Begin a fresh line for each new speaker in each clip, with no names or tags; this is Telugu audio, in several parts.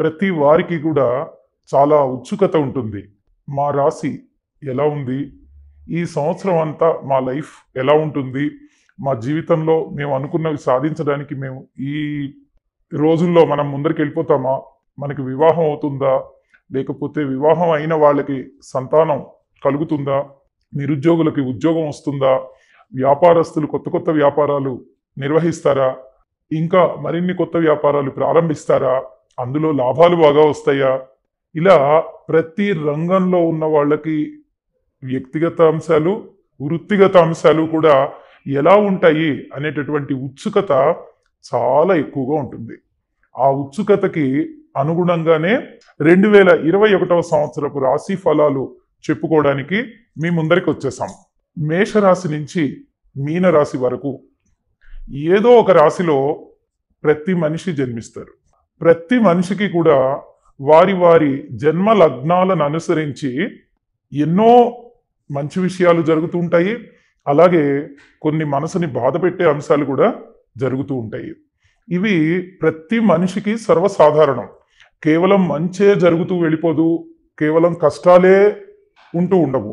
ప్రతి వారికి కూడా చాలా ఉత్సుకత ఉంటుంది మా రాశి ఎలా ఉంది ఈ సంవత్సరం అంతా మా లైఫ్ ఎలా ఉంటుంది మా జీవితంలో మేము అనుకున్నవి సాధించడానికి మేము ఈ రోజుల్లో మనం ముందరికి వెళ్ళిపోతామా మనకి వివాహం అవుతుందా లేకపోతే వివాహం అయిన వాళ్ళకి సంతానం కలుగుతుందా నిరుద్యోగులకి ఉద్యోగం వస్తుందా వ్యాపారస్తులు కొత్త కొత్త వ్యాపారాలు నిర్వహిస్తారా ఇంకా మరిన్ని కొత్త వ్యాపారాలు ప్రారంభిస్తారా అందులో లాభాలు బాగా వస్తాయా ఇలా ప్రతి రంగంలో ఉన్న వాళ్ళకి వ్యక్తిగత అంశాలు వృత్తిగత అంశాలు కూడా ఎలా ఉంటాయి అనేటటువంటి ఉత్సుకత చాలా ఎక్కువగా ఉంటుంది ఆ ఉత్సుకతకి అనుగుణంగానే రెండు వేల ఇరవై ఒకటవ సంవత్సరపు రాశి ఫలాలు చెప్పుకోవడానికి మీ ముందరికి వచ్చేసాం మేషరాశి నుంచి మీనరాశి వరకు ఏదో ఒక రాశిలో ప్రతి మనిషి జన్మిస్తారు ప్రతి మనిషికి కూడా వారి వారి జన్మ లగ్నాలను అనుసరించి ఎన్నో మంచి విషయాలు జరుగుతూ ఉంటాయి అలాగే కొన్ని మనసుని బాధ పెట్టే అంశాలు కూడా జరుగుతూ ఉంటాయి ఇవి ప్రతి మనిషికి సర్వసాధారణం కేవలం మంచే జరుగుతూ వెళ్ళిపోదు కేవలం కష్టాలే ఉంటూ ఉండవు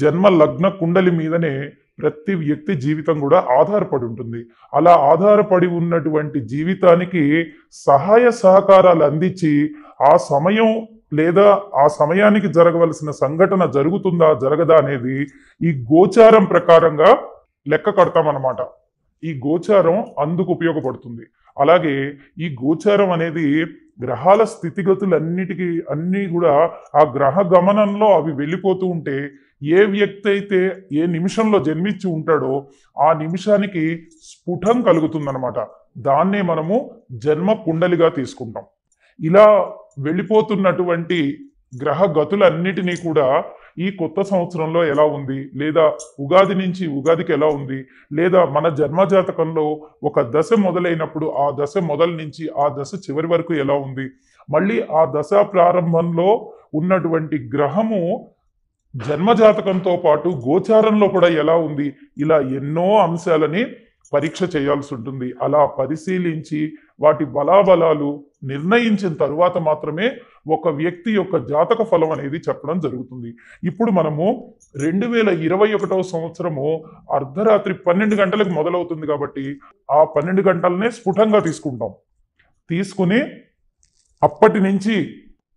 జన్మ లగ్న కుండలి మీదనే ప్రతి వ్యక్తి జీవితం కూడా ఆధారపడి ఉంటుంది అలా ఆధారపడి ఉన్నటువంటి జీవితానికి సహాయ సహకారాలు అందించి ఆ సమయం లేదా ఆ సమయానికి జరగవలసిన సంఘటన జరుగుతుందా జరగదా అనేది ఈ గోచారం ప్రకారంగా లెక్క కడతామన్నమాట ఈ గోచారం అందుకు ఉపయోగపడుతుంది అలాగే ఈ గోచారం అనేది గ్రహాల స్థితిగతులన్నిటికీ అన్నీ కూడా ఆ గ్రహ గమనంలో అవి వెళ్ళిపోతూ ఉంటే ఏ వ్యక్తి అయితే ఏ నిమిషంలో జన్మించి ఉంటాడో ఆ నిమిషానికి స్ఫుటం కలుగుతుందనమాట దాన్నే మనము జన్మ కుండలిగా తీసుకుంటాం ఇలా వెళ్ళిపోతున్నటువంటి గ్రహ గతులన్నిటినీ కూడా ఈ కొత్త సంవత్సరంలో ఎలా ఉంది లేదా ఉగాది నుంచి ఉగాదికి ఎలా ఉంది లేదా మన జన్మజాతకంలో ఒక దశ మొదలైనప్పుడు ఆ దశ మొదలు నుంచి ఆ దశ చివరి వరకు ఎలా ఉంది మళ్ళీ ఆ దశ ప్రారంభంలో ఉన్నటువంటి గ్రహము జన్మజాతకంతో పాటు గోచారంలో కూడా ఎలా ఉంది ఇలా ఎన్నో అంశాలని పరీక్ష చేయాల్సి ఉంటుంది అలా పరిశీలించి వాటి బలాబలాలు నిర్ణయించిన తరువాత మాత్రమే ఒక వ్యక్తి యొక్క జాతక ఫలం అనేది చెప్పడం జరుగుతుంది ఇప్పుడు మనము రెండు వేల ఇరవై ఒకటో సంవత్సరము అర్ధరాత్రి పన్నెండు గంటలకు మొదలవుతుంది కాబట్టి ఆ పన్నెండు గంటలనే స్ఫుటంగా తీసుకుంటాం తీసుకుని అప్పటి నుంచి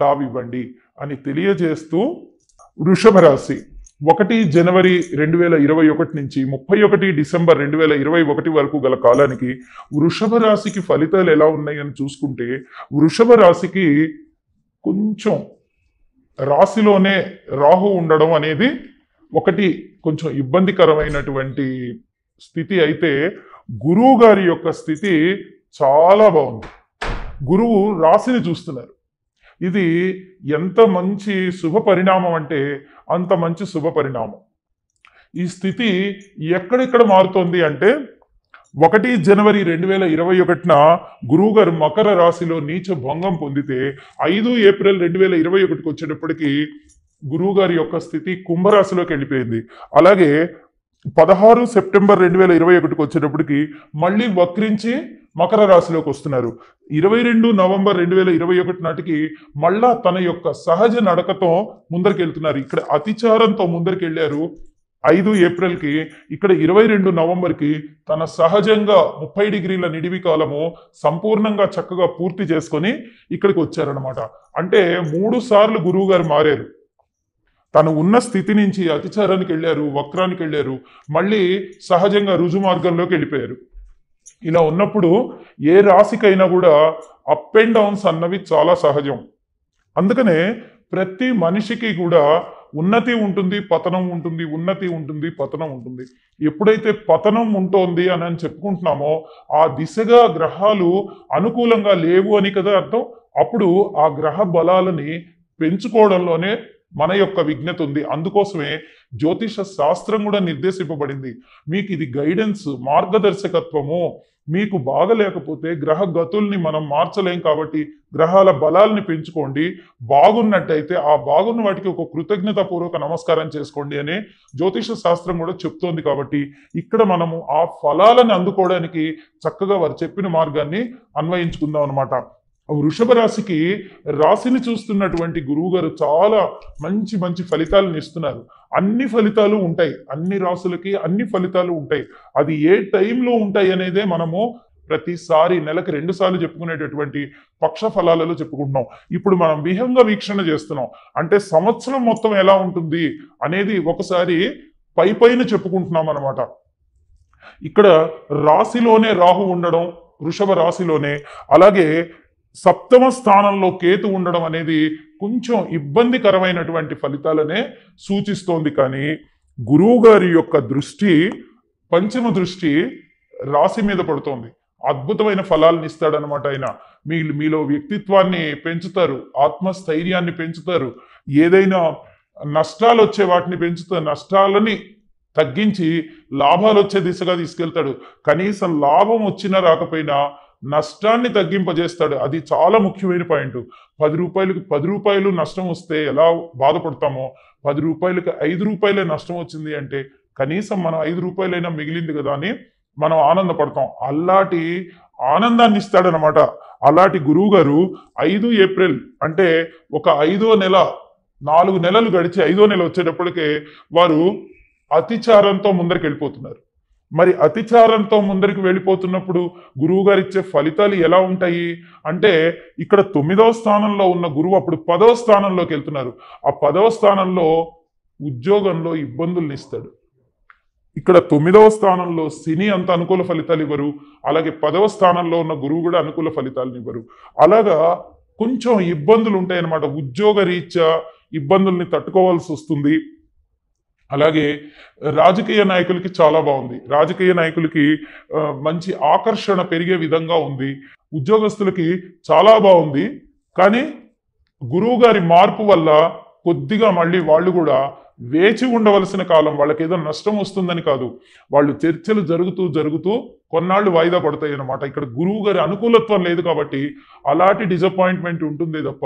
తావివ్వండి అని తెలియజేస్తూ వృషభ రాశి ఒకటి జనవరి రెండు వేల ఇరవై ఒకటి నుంచి ముప్పై ఒకటి డిసెంబర్ రెండు వేల ఇరవై ఒకటి వరకు గల కాలానికి వృషభ రాశికి ఫలితాలు ఎలా ఉన్నాయని చూసుకుంటే వృషభ రాశికి కొంచెం రాశిలోనే రాహు ఉండడం అనేది ఒకటి కొంచెం ఇబ్బందికరమైనటువంటి స్థితి అయితే గురువు గారి యొక్క స్థితి చాలా బాగుంది గురువు రాశిని చూస్తున్నారు ఇది ఎంత మంచి శుభ పరిణామం అంటే అంత మంచి శుభ పరిణామం ఈ స్థితి ఎక్కడెక్కడ మారుతోంది అంటే ఒకటి జనవరి రెండు వేల ఇరవై ఒకటిన గురువుగారు మకర రాశిలో నీచ భంగం పొందితే ఐదు ఏప్రిల్ రెండు వేల ఇరవై ఒకటికి వచ్చేటప్పటికి గురువుగారి యొక్క స్థితి కుంభరాశిలోకి వెళ్ళిపోయింది అలాగే పదహారు సెప్టెంబర్ రెండు వేల ఇరవై ఒకటికి వచ్చేటప్పటికి మళ్ళీ వక్రించి మకర రాశిలోకి వస్తున్నారు ఇరవై రెండు నవంబర్ రెండు వేల ఇరవై ఒకటి నాటికి మళ్ళా తన యొక్క సహజ నడకతో ముందరికెళ్తున్నారు ఇక్కడ అతిచారంతో ముందరికెళ్ళారు ఐదు ఏప్రిల్కి ఇక్కడ ఇరవై రెండు నవంబర్కి తన సహజంగా ముప్పై డిగ్రీల నిడివి కాలము సంపూర్ణంగా చక్కగా పూర్తి చేసుకొని ఇక్కడికి వచ్చారనమాట అంటే మూడు సార్లు గురువు గారు మారారు తను ఉన్న స్థితి నుంచి అతిచారానికి వెళ్ళారు వక్రానికి వెళ్ళారు మళ్ళీ సహజంగా రుజు మార్గంలోకి వెళ్ళిపోయారు ఇలా ఉన్నప్పుడు ఏ రాశికైనా కూడా అప్ అండ్ డౌన్స్ అన్నవి చాలా సహజం అందుకనే ప్రతి మనిషికి కూడా ఉన్నతి ఉంటుంది పతనం ఉంటుంది ఉన్నతి ఉంటుంది పతనం ఉంటుంది ఎప్పుడైతే పతనం ఉంటుంది అని అని చెప్పుకుంటున్నామో ఆ దిశగా గ్రహాలు అనుకూలంగా లేవు అని కదా అర్థం అప్పుడు ఆ గ్రహ బలాలని పెంచుకోవడంలోనే మన యొక్క విజ్ఞత ఉంది అందుకోసమే జ్యోతిష శాస్త్రం కూడా నిర్దేశింపబడింది మీకు ఇది గైడెన్స్ మార్గదర్శకత్వము మీకు బాగలేకపోతే గ్రహ గతుల్ని మనం మార్చలేం కాబట్టి గ్రహాల బలాల్ని పెంచుకోండి బాగున్నట్టయితే ఆ బాగున్న వాటికి ఒక పూర్వక నమస్కారం చేసుకోండి అని జ్యోతిష శాస్త్రం కూడా చెప్తోంది కాబట్టి ఇక్కడ మనము ఆ ఫలాలను అందుకోవడానికి చక్కగా వారు చెప్పిన మార్గాన్ని అన్వయించుకుందాం అనమాట వృషభ రాశికి రాశిని చూస్తున్నటువంటి గురువు గారు చాలా మంచి మంచి ఫలితాలను ఇస్తున్నారు అన్ని ఫలితాలు ఉంటాయి అన్ని రాసులకి అన్ని ఫలితాలు ఉంటాయి అది ఏ టైంలో ఉంటాయి అనేదే మనము ప్రతిసారి నెలకు రెండు సార్లు చెప్పుకునేటటువంటి పక్ష ఫలాలలో చెప్పుకుంటున్నాం ఇప్పుడు మనం విహంగా వీక్షణ చేస్తున్నాం అంటే సంవత్సరం మొత్తం ఎలా ఉంటుంది అనేది ఒకసారి పై పైన చెప్పుకుంటున్నాం అనమాట ఇక్కడ రాశిలోనే రాహు ఉండడం వృషభ రాశిలోనే అలాగే సప్తమ స్థానంలో కేతు ఉండడం అనేది కొంచెం ఇబ్బందికరమైనటువంటి ఫలితాలనే సూచిస్తోంది కానీ గురువు గారి యొక్క దృష్టి పంచమ దృష్టి రాశి మీద పడుతోంది అద్భుతమైన ఫలాలను ఇస్తాడనమాట ఆయన మీ మీలో వ్యక్తిత్వాన్ని పెంచుతారు ఆత్మస్థైర్యాన్ని పెంచుతారు ఏదైనా నష్టాలు వచ్చే వాటిని పెంచుతారు నష్టాలని తగ్గించి లాభాలు వచ్చే దిశగా తీసుకెళ్తాడు కనీసం లాభం వచ్చినా రాకపోయినా నష్టాన్ని తగ్గింపజేస్తాడు అది చాలా ముఖ్యమైన పాయింట్ పది రూపాయలకు పది రూపాయలు నష్టం వస్తే ఎలా బాధపడతామో పది రూపాయలకు ఐదు రూపాయలే నష్టం వచ్చింది అంటే కనీసం మనం ఐదు రూపాయలైనా మిగిలింది కదా అని మనం ఆనందపడతాం అలాంటి ఆనందాన్ని ఇస్తాడనమాట అలాంటి గురువు గారు ఐదు ఏప్రిల్ అంటే ఒక ఐదో నెల నాలుగు నెలలు గడిచి ఐదో నెల వచ్చేటప్పటికే వారు అతిచారంతో ముందరికి వెళ్ళిపోతున్నారు మరి అతిచారంతో ముందరికి వెళ్ళిపోతున్నప్పుడు గురువు గారు ఇచ్చే ఫలితాలు ఎలా ఉంటాయి అంటే ఇక్కడ తొమ్మిదవ స్థానంలో ఉన్న గురువు అప్పుడు పదవ స్థానంలోకి వెళ్తున్నారు ఆ పదవ స్థానంలో ఉద్యోగంలో ఇబ్బందుల్ని ఇస్తాడు ఇక్కడ తొమ్మిదవ స్థానంలో శని అంత అనుకూల ఫలితాలు ఇవ్వరు అలాగే పదవ స్థానంలో ఉన్న గురువు కూడా అనుకూల ఫలితాలను ఇవ్వరు అలాగా కొంచెం ఇబ్బందులు ఉంటాయన్నమాట ఉద్యోగ రీత్యా ఇబ్బందుల్ని తట్టుకోవాల్సి వస్తుంది అలాగే రాజకీయ నాయకులకి చాలా బాగుంది రాజకీయ నాయకులకి మంచి ఆకర్షణ పెరిగే విధంగా ఉంది ఉద్యోగస్తులకి చాలా బాగుంది కానీ గురువు గారి మార్పు వల్ల కొద్దిగా మళ్ళీ వాళ్ళు కూడా వేచి ఉండవలసిన కాలం వాళ్ళకి ఏదో నష్టం వస్తుందని కాదు వాళ్ళు చర్చలు జరుగుతూ జరుగుతూ కొన్నాళ్ళు వాయిదా పడతాయి అనమాట ఇక్కడ గురువు గారి అనుకూలత్వం లేదు కాబట్టి అలాంటి డిసప్పాయింట్మెంట్ ఉంటుంది తప్ప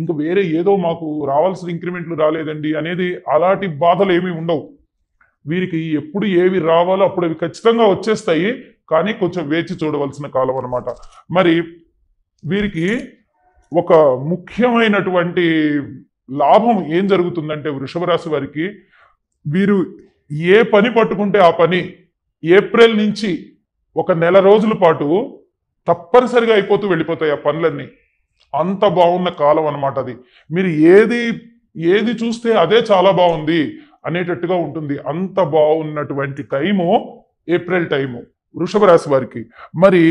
ఇంక వేరే ఏదో మాకు రావాల్సిన ఇంక్రిమెంట్లు రాలేదండి అనేది అలాంటి బాధలు ఏమీ ఉండవు వీరికి ఎప్పుడు ఏవి రావాలో అప్పుడు అవి ఖచ్చితంగా వచ్చేస్తాయి కానీ కొంచెం వేచి చూడవలసిన కాలం అనమాట మరి వీరికి ఒక ముఖ్యమైనటువంటి లాభం ఏం జరుగుతుందంటే వృషభ రాశి వారికి వీరు ఏ పని పట్టుకుంటే ఆ పని ఏప్రిల్ నుంచి ఒక నెల రోజుల పాటు తప్పనిసరిగా అయిపోతూ వెళ్ళిపోతాయి ఆ పనులన్నీ అంత బాగున్న కాలం అనమాట అది మీరు ఏది ఏది చూస్తే అదే చాలా బాగుంది అనేటట్టుగా ఉంటుంది అంత బాగున్నటువంటి టైము ఏప్రిల్ టైము వృషభ రాశి వారికి మరి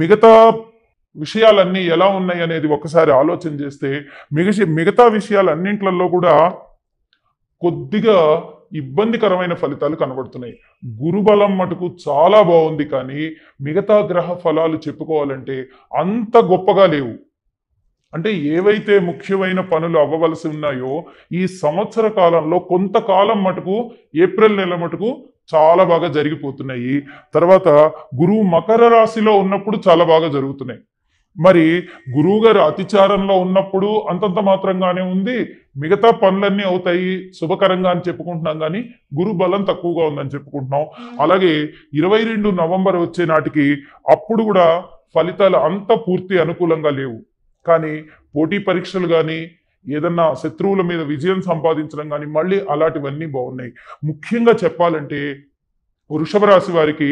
మిగతా విషయాలన్నీ ఎలా ఉన్నాయి అనేది ఒకసారి ఆలోచన చేస్తే మిగతా మిగతా విషయాలన్నింటిలో కూడా కొద్దిగా ఇబ్బందికరమైన ఫలితాలు కనబడుతున్నాయి గురుబలం మటుకు చాలా బాగుంది కానీ మిగతా గ్రహ ఫలాలు చెప్పుకోవాలంటే అంత గొప్పగా లేవు అంటే ఏవైతే ముఖ్యమైన పనులు అవ్వవలసి ఉన్నాయో ఈ సంవత్సర కాలంలో కొంతకాలం మటుకు ఏప్రిల్ నెల మటుకు చాలా బాగా జరిగిపోతున్నాయి తర్వాత గురువు మకర రాశిలో ఉన్నప్పుడు చాలా బాగా జరుగుతున్నాయి మరి గురువుగారు అతిచారంలో ఉన్నప్పుడు అంతంత మాత్రంగానే ఉంది మిగతా పనులన్నీ అవుతాయి శుభకరంగా అని చెప్పుకుంటున్నాం కానీ గురు బలం తక్కువగా ఉందని చెప్పుకుంటున్నాం అలాగే ఇరవై రెండు నవంబర్ వచ్చే నాటికి అప్పుడు కూడా ఫలితాలు అంత పూర్తి అనుకూలంగా లేవు కానీ పోటీ పరీక్షలు కానీ ఏదన్నా శత్రువుల మీద విజయం సంపాదించడం కానీ మళ్ళీ అలాంటివన్నీ బాగున్నాయి ముఖ్యంగా చెప్పాలంటే వృషభ రాశి వారికి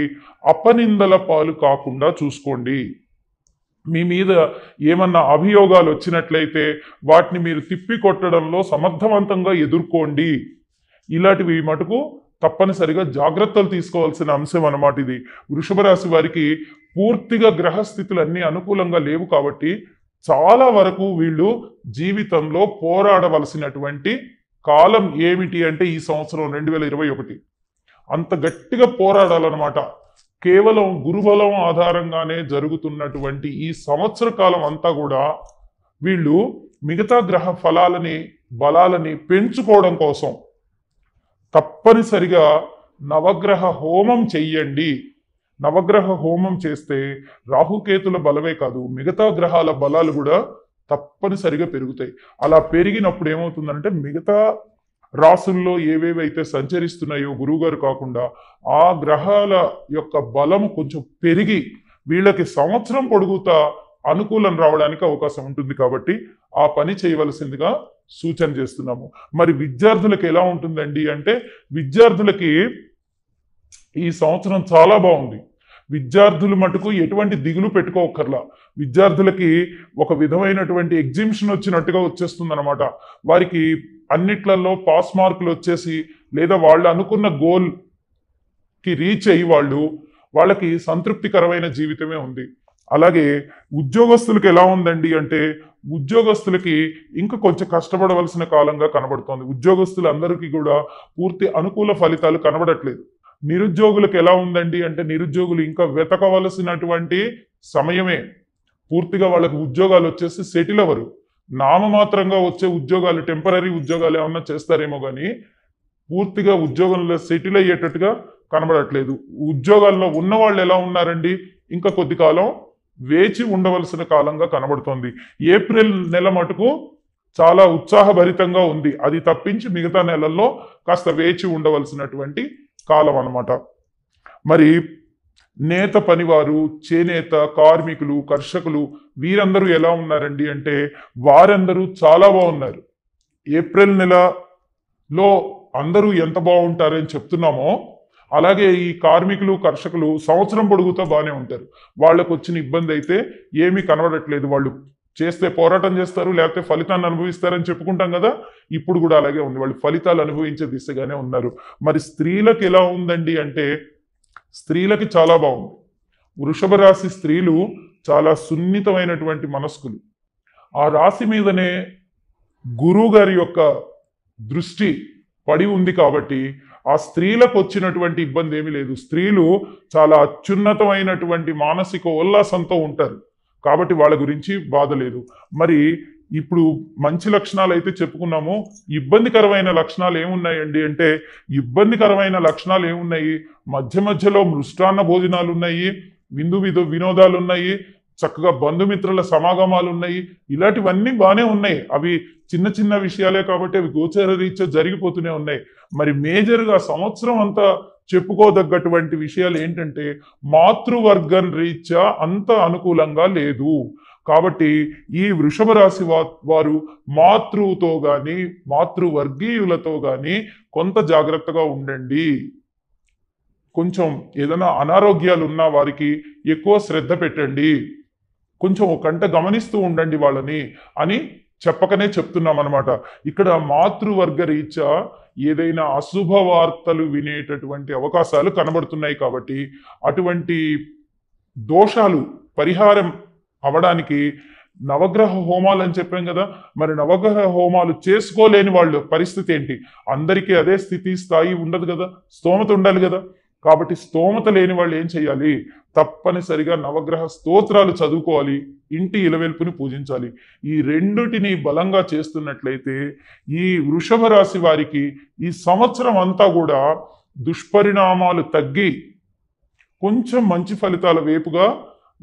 అపనిందల పాలు కాకుండా చూసుకోండి మీ మీద ఏమన్నా అభియోగాలు వచ్చినట్లయితే వాటిని మీరు తిప్పికొట్టడంలో సమర్థవంతంగా ఎదుర్కోండి ఇలాంటివి మటుకు తప్పనిసరిగా జాగ్రత్తలు తీసుకోవాల్సిన అంశం అన్నమాట ఇది వృషభ రాశి వారికి పూర్తిగా గ్రహస్థితులు అన్ని అనుకూలంగా లేవు కాబట్టి చాలా వరకు వీళ్ళు జీవితంలో పోరాడవలసినటువంటి కాలం ఏమిటి అంటే ఈ సంవత్సరం రెండు వేల ఇరవై ఒకటి అంత గట్టిగా పోరాడాలన్నమాట కేవలం గురుబలం ఆధారంగానే జరుగుతున్నటువంటి ఈ సంవత్సర కాలం అంతా కూడా వీళ్ళు మిగతా గ్రహ ఫలాలని బలాలని పెంచుకోవడం కోసం తప్పనిసరిగా నవగ్రహ హోమం చెయ్యండి నవగ్రహ హోమం చేస్తే రాహుకేతుల బలమే కాదు మిగతా గ్రహాల బలాలు కూడా తప్పనిసరిగా పెరుగుతాయి అలా పెరిగినప్పుడు ఏమవుతుందంటే మిగతా రాసుల్లో ఏవేవైతే సంచరిస్తున్నాయో గురువుగారు కాకుండా ఆ గ్రహాల యొక్క బలం కొంచెం పెరిగి వీళ్ళకి సంవత్సరం పొడుగుతా అనుకూలం రావడానికి అవకాశం ఉంటుంది కాబట్టి ఆ పని చేయవలసిందిగా సూచన చేస్తున్నాము మరి విద్యార్థులకు ఎలా ఉంటుందండి అంటే విద్యార్థులకి ఈ సంవత్సరం చాలా బాగుంది విద్యార్థులు మటుకు ఎటువంటి దిగులు పెట్టుకోకర్లా విద్యార్థులకి ఒక విధమైనటువంటి ఎగ్జిబిషన్ వచ్చినట్టుగా వచ్చేస్తుంది అనమాట వారికి అన్నిట్లలో పాస్ మార్కులు వచ్చేసి లేదా వాళ్ళు అనుకున్న గోల్కి రీచ్ అయ్యి వాళ్ళు వాళ్ళకి సంతృప్తికరమైన జీవితమే ఉంది అలాగే ఉద్యోగస్తులకు ఎలా ఉందండి అంటే ఉద్యోగస్తులకి ఇంకా కొంచెం కష్టపడవలసిన కాలంగా కనబడుతోంది ఉద్యోగస్తులందరికీ కూడా పూర్తి అనుకూల ఫలితాలు కనబడట్లేదు నిరుద్యోగులకు ఎలా ఉందండి అంటే నిరుద్యోగులు ఇంకా వెతకవలసినటువంటి సమయమే పూర్తిగా వాళ్ళకి ఉద్యోగాలు వచ్చేసి సెటిల్ అవ్వరు నామమాత్రంగా వచ్చే ఉద్యోగాలు టెంపరీ ఉద్యోగాలు ఏమన్నా చేస్తారేమో కానీ పూర్తిగా ఉద్యోగంలో సెటిల్ అయ్యేటట్టుగా కనబడట్లేదు ఉద్యోగాల్లో ఉన్నవాళ్ళు ఎలా ఉన్నారండి ఇంకా కొద్ది కాలం వేచి ఉండవలసిన కాలంగా కనబడుతోంది ఏప్రిల్ నెల మటుకు చాలా ఉత్సాహభరితంగా ఉంది అది తప్పించి మిగతా నెలల్లో కాస్త వేచి ఉండవలసినటువంటి కాలం అనమాట మరి నేత పనివారు చేనేత కార్మికులు కర్షకులు వీరందరూ ఎలా ఉన్నారండి అంటే వారందరూ చాలా బాగున్నారు ఏప్రిల్ నెలలో అందరూ ఎంత బాగుంటారని చెప్తున్నామో అలాగే ఈ కార్మికులు కర్షకులు సంవత్సరం పొడుగుతో బాగానే ఉంటారు వాళ్ళకు వచ్చిన ఇబ్బంది అయితే ఏమీ కనబడట్లేదు వాళ్ళు చేస్తే పోరాటం చేస్తారు లేకపోతే ఫలితాన్ని అనుభవిస్తారని చెప్పుకుంటాం కదా ఇప్పుడు కూడా అలాగే ఉంది వాళ్ళు ఫలితాలు అనుభవించే దిశగానే ఉన్నారు మరి స్త్రీలకు ఎలా ఉందండి అంటే స్త్రీలకి చాలా బాగుంది వృషభ రాశి స్త్రీలు చాలా సున్నితమైనటువంటి మనస్కులు ఆ రాశి మీదనే గురువు గారి యొక్క దృష్టి పడి ఉంది కాబట్టి ఆ స్త్రీలకు వచ్చినటువంటి ఇబ్బంది ఏమీ లేదు స్త్రీలు చాలా అత్యున్నతమైనటువంటి మానసిక ఉల్లాసంతో ఉంటారు కాబట్టి వాళ్ళ గురించి బాధ లేదు మరి ఇప్పుడు మంచి లక్షణాలు అయితే చెప్పుకున్నాము ఇబ్బందికరమైన లక్షణాలు ఏమున్నాయండి అంటే ఇబ్బందికరమైన లక్షణాలు ఏమున్నాయి మధ్య మధ్యలో మృష్టాన్న భోజనాలు ఉన్నాయి విందు విధు వినోదాలు ఉన్నాయి చక్కగా బంధుమిత్రుల సమాగమాలు ఉన్నాయి ఇలాంటివన్నీ బాగానే ఉన్నాయి అవి చిన్న చిన్న విషయాలే కాబట్టి అవి గోచర రీత్యా జరిగిపోతూనే ఉన్నాయి మరి మేజర్గా సంవత్సరం అంతా చెప్పుకోదగ్గటువంటి విషయాలు ఏంటంటే మాతృవర్గం రీత్యా అంత అనుకూలంగా లేదు కాబట్టి ఈ వృషభ రాశి వారు మాతృతో కానీ మాతృవర్గీయులతో కానీ కొంత జాగ్రత్తగా ఉండండి కొంచెం ఏదైనా అనారోగ్యాలు ఉన్న వారికి ఎక్కువ శ్రద్ధ పెట్టండి కొంచెం ఒక కంట గమనిస్తూ ఉండండి వాళ్ళని అని చెప్పకనే చెప్తున్నాం అనమాట ఇక్కడ మాతృవర్గ రీత్యా ఏదైనా అశుభ వార్తలు వినేటటువంటి అవకాశాలు కనబడుతున్నాయి కాబట్టి అటువంటి దోషాలు పరిహారం అవడానికి నవగ్రహ హోమాలు అని చెప్పాం కదా మరి నవగ్రహ హోమాలు చేసుకోలేని వాళ్ళు పరిస్థితి ఏంటి అందరికీ అదే స్థితి స్థాయి ఉండదు కదా స్తోమత ఉండాలి కదా కాబట్టి స్తోమత లేని వాళ్ళు ఏం చేయాలి తప్పనిసరిగా నవగ్రహ స్తోత్రాలు చదువుకోవాలి ఇంటి ఇలవెల్పుని పూజించాలి ఈ రెండుటిని బలంగా చేస్తున్నట్లయితే ఈ వృషభ రాశి వారికి ఈ సంవత్సరం అంతా కూడా దుష్పరిణామాలు తగ్గి కొంచెం మంచి ఫలితాల వైపుగా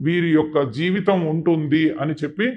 వీరి యొక్క జీవితం ఉంటుంది అని చెప్పి